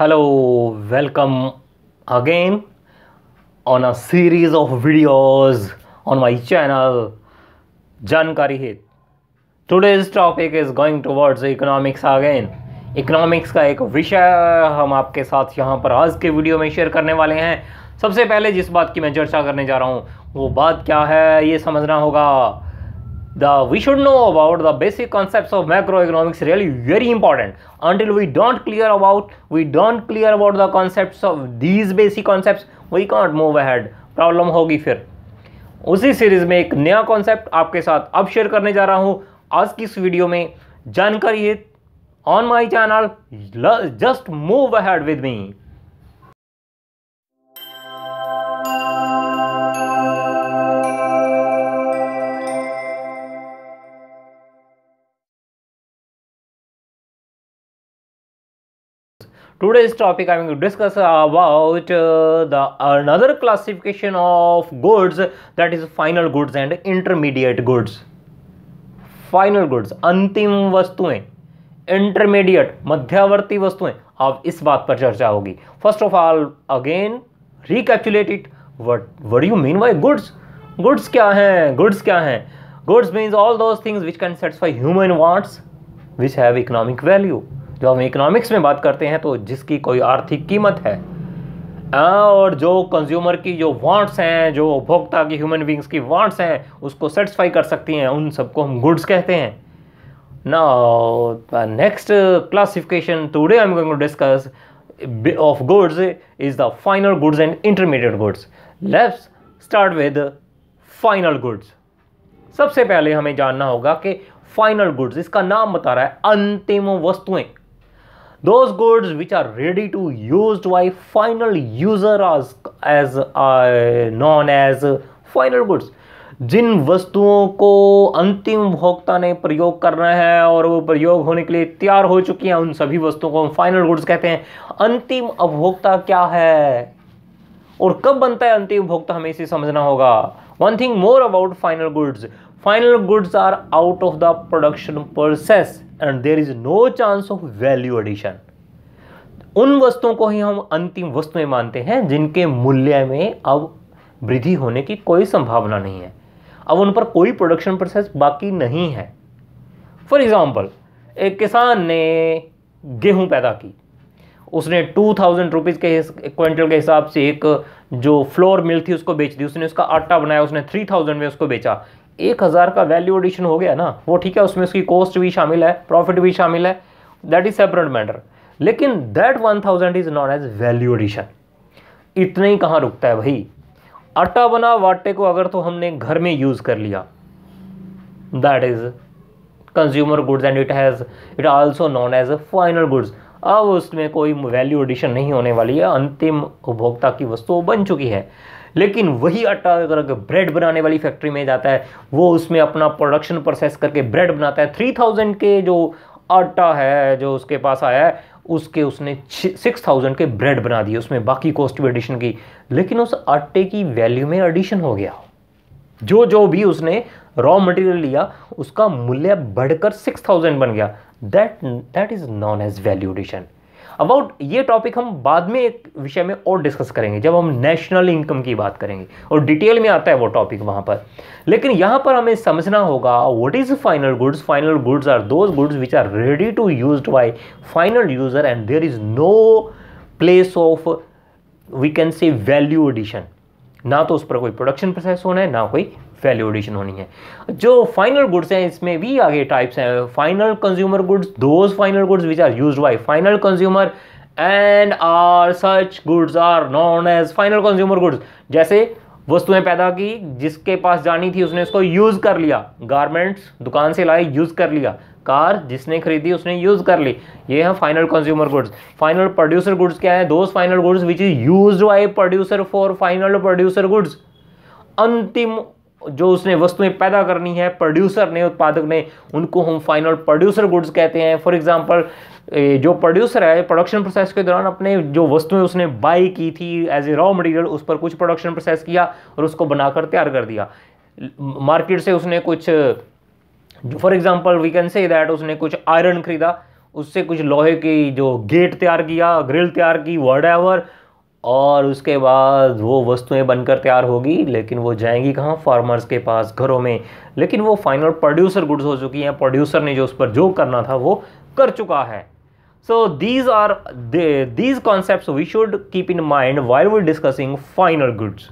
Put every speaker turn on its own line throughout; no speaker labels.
hello welcome again on a series of videos on my channel Jankari Hit. Today's topic is going towards economics again. Economics का एक विषय हम आपके साथ यहाँ पर आज के वीडियो में शेयर करने वाले हैं सबसे पहले जिस बात की मैं चर्चा करने जा रहा हूँ वो बात क्या है ये समझना होगा the we should know about the basic concepts of macroeconomics really very important until we don't clear about we don't clear about the concepts of these basic concepts we can't move ahead problem होगी फिर उसी series में एक नया concept आपके साथ अब share करने जा रहा हूँ आज की इस वीडियो में जानकारी on my channel just move ahead with me today's topic i'm going to discuss about uh, the another classification of goods that is final goods and intermediate goods final goods अंतिम वस्तुएं intermediate मध्यवर्ती वस्तुएं अब इस बात पर चर्चा होगी first of all again recapitulate it what what you mean by goods goods क्या हैं गुड्स क्या हैं goods means all those things which can satisfy human wants which have economic value जब हम इकोनॉमिक्स में बात करते हैं तो जिसकी कोई आर्थिक कीमत है और जो कंज्यूमर की जो वांट्स हैं जो उपभोक्ता की ह्यूमन बींग्स की वांट्स हैं उसको सेटिस्फाई कर सकती हैं उन सबको हम गुड्स कहते हैं ना next classification today I am going to discuss of goods is the final goods and intermediate goods let's start with final goods सबसे पहले हमें जानना होगा कि फाइनल गुड्स इसका नाम बता रहा है अंतिम वस्तुएं those goods which are ready to used by final user as as uh, known as final goods जिन वस्तुओं को अंतिम उपभोक्ता ने प्रयोग करना है और वो प्रयोग होने के लिए तैयार हो चुकी हैं उन सभी वस्तुओं को हम फाइनल गुड्स कहते हैं अंतिम उपभोक्ता क्या है और कब बनता है अंतिम उपभोक्ता हमें इसे समझना होगा one thing more about final goods final goods are out of the production process and there is no chance of value addition उन वस्तुओं को ही हम अंतिम वस्तुएं मानते हैं जिनके मूल्य में अब वृद्धि होने की कोई संभावना नहीं है अब उन पर कोई प्रोडक्शन प्रोसेस बाकी नहीं है फॉर एग्ज़ाम्पल एक किसान ने गेहूं पैदा की उसने टू थाउजेंड रुपीज़ के क्विंटल के हिसाब से एक जो फ्लोर मिल थी उसको बेच दी उसने उसका आटा बनाया उसने थ्री थाउजेंड में उसको बेचा एक हज़ार का वैल्यू एडिशन हो गया ना वो ठीक है उसमें उसकी कॉस्ट भी शामिल है प्रॉफिट भी शामिल है दैट इज सेपरेट मैटर लेकिन that one thousand is known as value addition इतने ही कहाँ रुकता है भाई आटा बना वाटे को अगर तो हमने घर में यूज़ कर लिया that is consumer goods and it has it also known as final goods अब उसमें कोई वैल्यू एडिशन नहीं होने वाली है अंतिम उपभोक्ता की वस्तु बन चुकी है लेकिन वही आटा अगर अगर ब्रेड बनाने वाली फैक्ट्री में जाता है वो उसमें अपना प्रोडक्शन प्रोसेस करके ब्रेड बनाता है थ्री थाउजेंड के जो आटा है जो उसके पास आया है उसके उसने सिक्स थाउजेंड के ब्रेड बना दिए उसमें बाकी कॉस्ट भी एडिशन की लेकिन उस आटे की वैल्यू में एडिशन हो गया जो जो भी उसने रॉ मटेरियल लिया उसका मूल्य बढ़कर सिक्स थाउजेंड बन गया that that is known as value addition about ये टॉपिक हम बाद में एक विषय में और डिस्कस करेंगे जब हम नेशनल इनकम की बात करेंगे और डिटेल में आता है वो टॉपिक वहाँ पर लेकिन यहाँ पर हमें समझना होगा what is final goods final goods are those goods which are ready to use by final user and there is no place of we can say value addition ना तो उस पर कोई प्रोडक्शन प्रोसेस होना है ना कोई वैल्यू एडिशन होनी है जो फाइनल गुड्स हैं इसमें भी आगे टाइप्स हैं final consumer goods those final goods which are use by final consumer and are such goods are known as final consumer goods जैसे वस्तुएं पैदा की जिसके पास जानी थी उसने उसको यूज़ कर लिया गारमेंट्स दुकान से लाए यूज़ कर लिया कार जिसने खरीदी उसने यूज़ कर ली ये है final consumer goods final producer goods क्या है those final goods which is use by producer for final producer goods अंतिम जो उसने वस्तुएं पैदा करनी है प्रोड्यूसर ने उत्पादक ने उनको हम फाइनल प्रोड्यूसर गुड्स कहते हैं फॉर एग्जांपल जो प्रोड्यूसर है प्रोडक्शन प्रोसेस के दौरान अपने जो वस्तुएं उसने बाई की थी एज ए रॉ मटेरियल उस पर कुछ प्रोडक्शन प्रोसेस किया और उसको बनाकर तैयार कर दिया मार्केट से उसने कुछ for example we can say that उसने कुछ आयरन खरीदा उससे कुछ लोहे की जो गेट तैयार किया ग्रिल तैयार की वर्ड और उसके बाद वो वस्तुएं बनकर तैयार होगी लेकिन वो जाएंगी कहाँ फार्मर्स के पास घरों में लेकिन वो फाइनल प्रोड्यूसर गुड्स हो चुकी हैं प्रोड्यूसर ने जो उस पर जो करना था वो कर चुका है so these are these concept we should keep in mind while we discussing final goods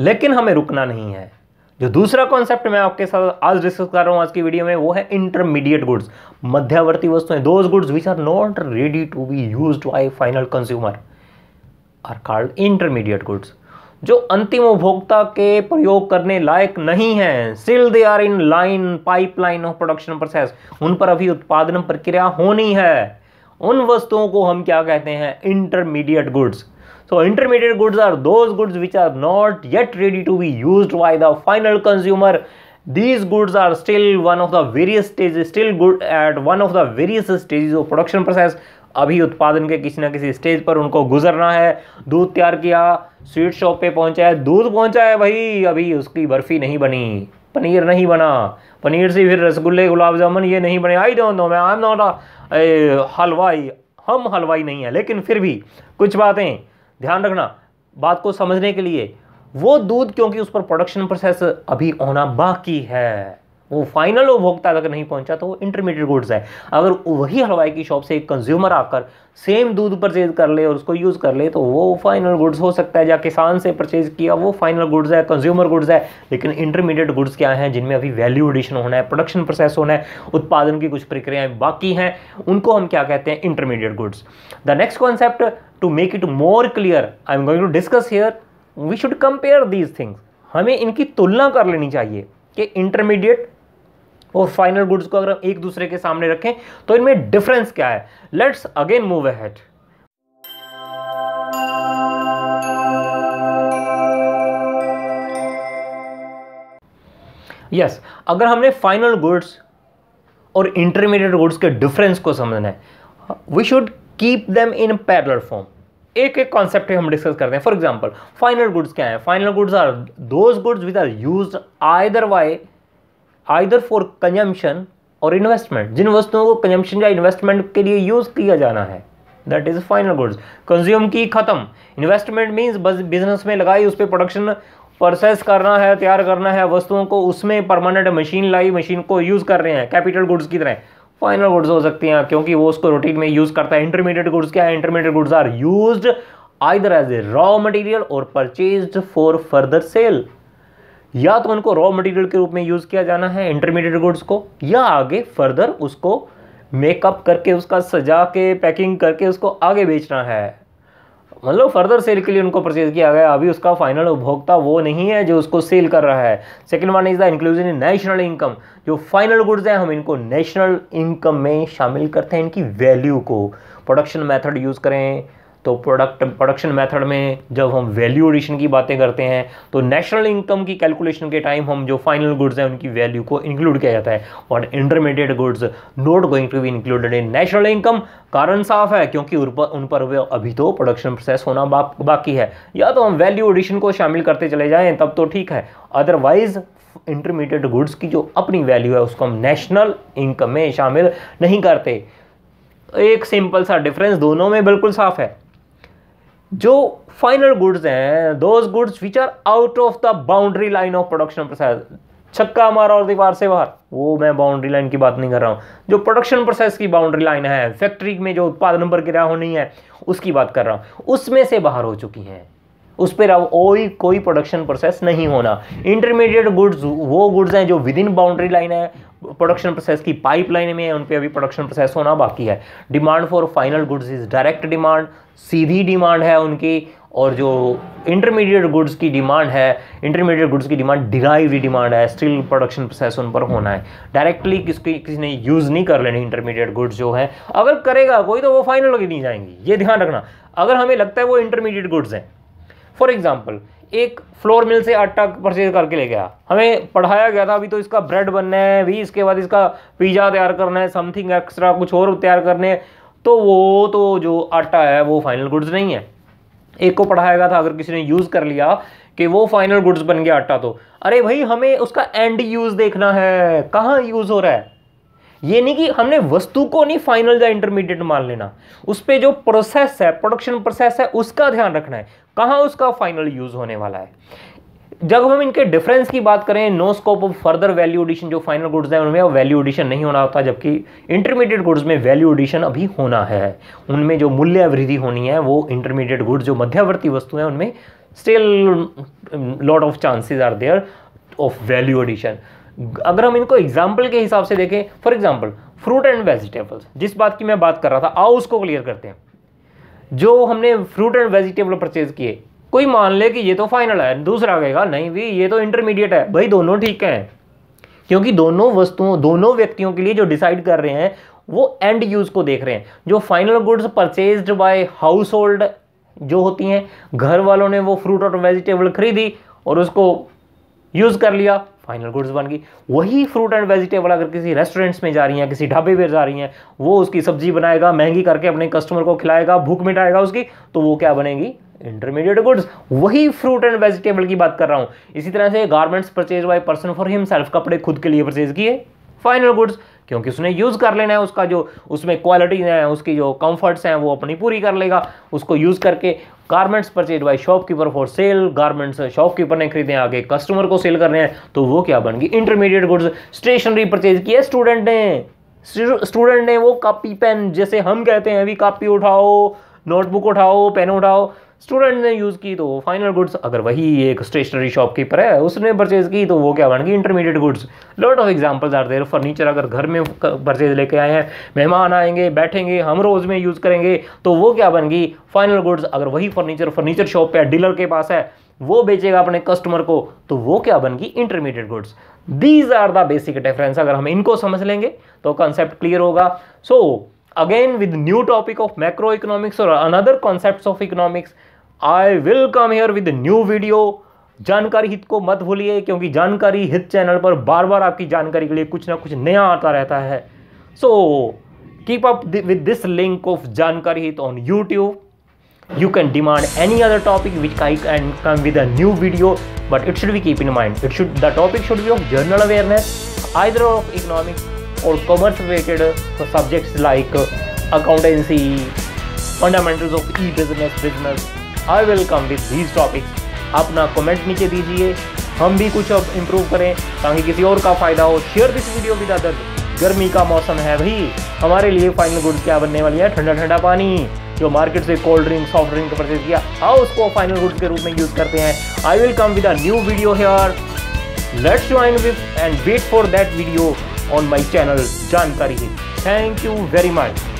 लेकिन हमें रुकना नहीं है जो दूसरा कॉन्सेप्ट मैं आपके साथ आज डिस्कस कर रहा हूँ आज की वीडियो में वो है इंटरमीडिएट गुड्स मध्यवर्ती वस्तुएं those goods which are not ready to be use by final consumer are called intermediate goods जो अंतिम उपभोक्ता के प्रयोग करने लायक नहीं है still they are in line pipeline of production process उन पर अभी उत्पादन प्रक्रिया होनी है उन वस्तुओं को हम क्या कहते हैं intermediate goods So intermediate goods are those goods which are not yet ready to be used by the final consumer. These goods are still one of the various stages, still good at one of the various stages of production process. अभी उत्पादन के किसी ना किसी stage पर उनको गुजरना है दूध तैयार किया स्वीट शॉप पे पहुंचा है दूध पहुंचा है भाई अभी उसकी बर्फ़ी नहीं बनी पनीर नहीं बना पनीर से फिर रसगुल्ले गुलाब जामुन ये नहीं बने आई डोंट नो मैं आई एम नॉट हलवाई हम हलवाई नहीं है लेकिन फिर भी कुछ बातें ध्यान रखना बात को समझने के लिए वो दूध क्योंकि उस पर प्रोडक्शन प्रोसेस अभी होना बाकी है वो फाइनल उपभोक्ता तक नहीं पहुंचा तो वो इंटरमीडिएट गुड्स है अगर वही हलवाई की शॉप से एक कंज्यूमर आकर सेम दूध परचेज कर ले और उसको यूज़ कर ले तो वो फाइनल गुड्स हो सकता है या किसान से परचेज किया वो फाइनल गुड्स है कंज्यूमर गुड्स है लेकिन इंटरमीडिएट गुड्स क्या हैं जिनमें अभी वैल्यू एडिशन होना है प्रोडक्शन प्रोसेस होना है उत्पादन की कुछ प्रक्रियाएँ बाकी हैं उनको हम क्या कहते हैं intermediate goods the next concept to make it more clear I am going to discuss here we should compare these things हमें इनकी तुलना कर लेनी चाहिए कि इंटरमीडिएट और फाइनल गुड्स को अगर एक दूसरे के सामने रखें तो इनमें डिफरेंस क्या है let's again move ahead yes अगर हमने फाइनल गुड्स और इंटरमीडिएट गुड्स के डिफरेंस को समझना है we should keep them in parallel form एक एक कॉन्सेप्ट हम डिस्कस करते हैं फॉर एग्जाम्पल फाइनल गुड्स क्या है final goods are those goods which are use either why either for consumption और इन्वेस्टमेंट जिन वस्तुओं को कंजम्पशन या इन्वेस्टमेंट के लिए यूज़ किया जाना है that is final goods consume की ख़त्म इन्वेस्टमेंट मीन्स बिजनेस में लगाई उस पर प्रोडक्शन प्रोसेस करना है तैयार करना है वस्तुओं को उसमें परमानेंट मशीन लाई मशीन को यूज़ कर रहे हैं कैपिटल गुड्स की तरह फाइनल गुड्स हो सकती हैं क्योंकि वो उसको रूटीन में यूज़ करता है इंटरमीडिएट गुड्स क्या है intermediate goods are use either as a raw material और परचेज फॉर फर्दर सेल या तो उनको रॉ मटेरियल के रूप में यूज़ किया जाना है इंटरमीडिएट गुड्स को या आगे फर्दर उसको मेकअप करके उसका सजा के पैकिंग करके उसको आगे बेचना है मतलब फर्दर सेल के लिए उनको परचेज किया गया अभी उसका फाइनल उपभोक्ता वो नहीं है जो उसको सेल कर रहा है second one is the inclusion in national income जो फाइनल गुड्स हैं हम इनको नेशनल इनकम में शामिल करते हैं इनकी वैल्यू को प्रोडक्शन मेथड यूज़ करें तो प्रोडक्ट प्रोडक्शन मेथड में जब हम वैल्यू एडिशन की बातें करते हैं तो नेशनल इनकम की कैलकुलेशन के टाइम हम जो फाइनल गुड्स हैं उनकी वैल्यू को इंक्लूड किया जाता है और intermediate goods not going to be included in national income कारण साफ है क्योंकि उन पर अभी तो प्रोडक्शन प्रोसेस होना बा, बाकी है या तो हम वैल्यू एडिशन को शामिल करते चले जाएँ तब तो ठीक है अदरवाइज़ इंटरमीडिएट गुड्स की जो अपनी वैल्यू है उसको हम नेशनल इनकम में शामिल नहीं करते एक सिंपल सा डिफरेंस दोनों में बिल्कुल साफ है जो फाइनल गुड्स हैं those goods which are out of the boundary line of production process छक्का मारा और दीवार से बाहर वो मैं बाउंड्री लाइन की बात नहीं कर रहा हूँ जो प्रोडक्शन प्रोसेस की बाउंड्री लाइन है फैक्ट्री में जो उत्पादन पर प्रक्रिया होनी है उसकी बात कर रहा हूँ उसमें से बाहर हो चुकी हैं उस पर अब कोई कोई प्रोडक्शन प्रोसेस नहीं होना इंटरमीडिएट गुड्स वो गुड्स हैं जो विद इन बाउंड्री लाइन है प्रोडक्शन प्रोसेस की पाइपलाइन में है उन पर अभी प्रोडक्शन प्रोसेस होना बाकी है demand for final goods is direct demand सीधी डिमांड है उनकी और जो इंटरमीडिएट गुड्स की डिमांड है इंटरमीडिएट गुड्स की डिमांड डिराइव डिमांड है स्टिल प्रोडक्शन प्रोसेस उन पर होना है डायरेक्टली किसकी किसी ने यूज़ नहीं कर लेनी इंटरमीडिएट गुड्स जो है अगर करेगा कोई तो वो फाइनल होगी नहीं जाएंगी ये ध्यान रखना अगर हमें लगता है वो इंटरमीडिएट गुड्स हैं फॉर एग्जाम्पल एक फ्लोर मिल से आटा परचेज करके ले गया हमें पढ़ाया गया था अभी तो इसका ब्रेड बनना है अभी इसके बाद इसका पिज़्ज़ा तैयार करना है समथिंग एक्स्ट्रा कुछ और तैयार करने तो वो तो जो आटा है वो फाइनल गुड्स नहीं है एक को पढ़ाया गया था अगर किसी ने यूज़ कर लिया कि वो फाइनल गुड्स बन गया आटा तो अरे भाई हमें उसका एंड यूज़ देखना है कहाँ यूज़ हो रहा है ये नहीं कि हमने वस्तु को नहीं फाइनल या इंटरमीडिएट मान लेना उस पर जो प्रोसेस है प्रोडक्शन प्रोसेस है उसका ध्यान रखना है कहाँ उसका फाइनल यूज होने वाला है जब हम इनके डिफरेंस की बात करें no scope of further value addition जो फाइनल गुड्स हैं उनमें वैल्यू एडिशन नहीं होना होता जबकि इंटरमीडिएट गुड्स में वैल्यू एडिशन अभी होना है उनमें जो मूल्य वृद्धि होनी है वो इंटरमीडिएट गुड्स जो मध्यवर्ती वस्तु हैं उनमें still lot of chances are there of value addition अगर हम इनको एग्जाम्पल के हिसाब से देखें for example fruit and vegetables जिस बात की मैं बात कर रहा था आओ उसको क्लियर करते हैं जो हमने फ्रूट एंड वेजिटेबल परचेज किए कोई मान ले कि ये तो फाइनल है दूसरा कहेगा नहीं भी ये तो इंटरमीडिएट है भाई दोनों ठीक हैं क्योंकि दोनों वस्तुओं दोनों व्यक्तियों के लिए जो डिसाइड कर रहे हैं वो एंड यूज को देख रहे हैं जो final goods purchased by household जो होती हैं घर वालों ने वो फ्रूट और वेजिटेबल खरीदी और उसको यूज़ कर लिया फाइनल गुड्स बन गई वही फ्रूट एंड वेजिटेबल अगर किसी रेस्टोरेंट्स में जा रही हैं किसी ढाबे पर जा रही हैं वो उसकी सब्जी बनाएगा महंगी करके अपने कस्टमर को खिलाएगा भूख मिटाएगा उसकी तो वो क्या बनेगी इंटरमीडिएट गुड्स वही फ्रूट एंड वेजिटेबल की बात कर रहा हूँ इसी तरह से garments purchase by person for himself कपड़े खुद के लिए परचेज किए फाइनल गुड्स क्योंकि उसने यूज़ कर लेना है उसका जो उसमें क्वालिटीज हैं उसकी जो कंफर्ट्स हैं वो अपनी पूरी कर लेगा उसको यूज़ करके garments purchase by shopkeeper for sale garments shopkeeper ने खरीदे आगे कस्टमर को सेल करने हैं तो वो क्या बन गई इंटरमीडिएट गुड्स स्टेशनरी परचेज किए स्टूडेंट ने स्टूडेंट ने वो कापी पेन जैसे हम कहते हैं अभी कापी उठाओ नोटबुक उठाओ पेन उठाओ स्टूडेंट ने यूज़ की तो वो फाइनल गुड्स अगर वही एक स्टेशनरी शॉपकीपर है उसने परचेज की तो वो क्या बनगी intermediate goods lot of examples are there furniture अगर घर में परचेज लेके आए हैं मेहमान आएंगे बैठेंगे हम रोज़ में यूज़ करेंगे तो वो क्या गई फाइनल गुड्स अगर वही फर्नीचर फर्नीचर शॉप पर डीलर के पास है वो बेचेगा अपने कस्टमर को तो वो क्या बनगी intermediate goods these are the basic difference अगर हम इनको समझ लेंगे तो कॉन्सेप्ट क्लियर होगा so again with new topic of macro economics और another concept of economics I will come here with new video Jankari Hit को मत भूलिए क्योंकि जानकारी हित चैनल पर बार बार आपकी जानकारी के लिए कुछ ना कुछ नया आता रहता है so keep up with this link of Jankari Hit on YouTube you can demand any other topic which I can come with a new video but it should be keep in mind it should the topic should be of general awareness either of economics और commerce related subjects like accountancy fundamentals of e business business I will come with these topic अपना comment नीचे दीजिए हम भी कुछ अब improve करें ताकि किसी और का फ़ायदा हो शेयर दिस वीडियो भी अदर गर्मी का मौसम है भाई हमारे लिए फाइनल गुड क्या बनने वाली है ठंडा ठंडा पानी जो मार्केट से cold drink soft drink purchase किया हाँ उसको फाइनल गुड के रूप में यूज़ करते हैं I will come with a new video है और let's join with and wait for that video on my channel Jankari thank you very much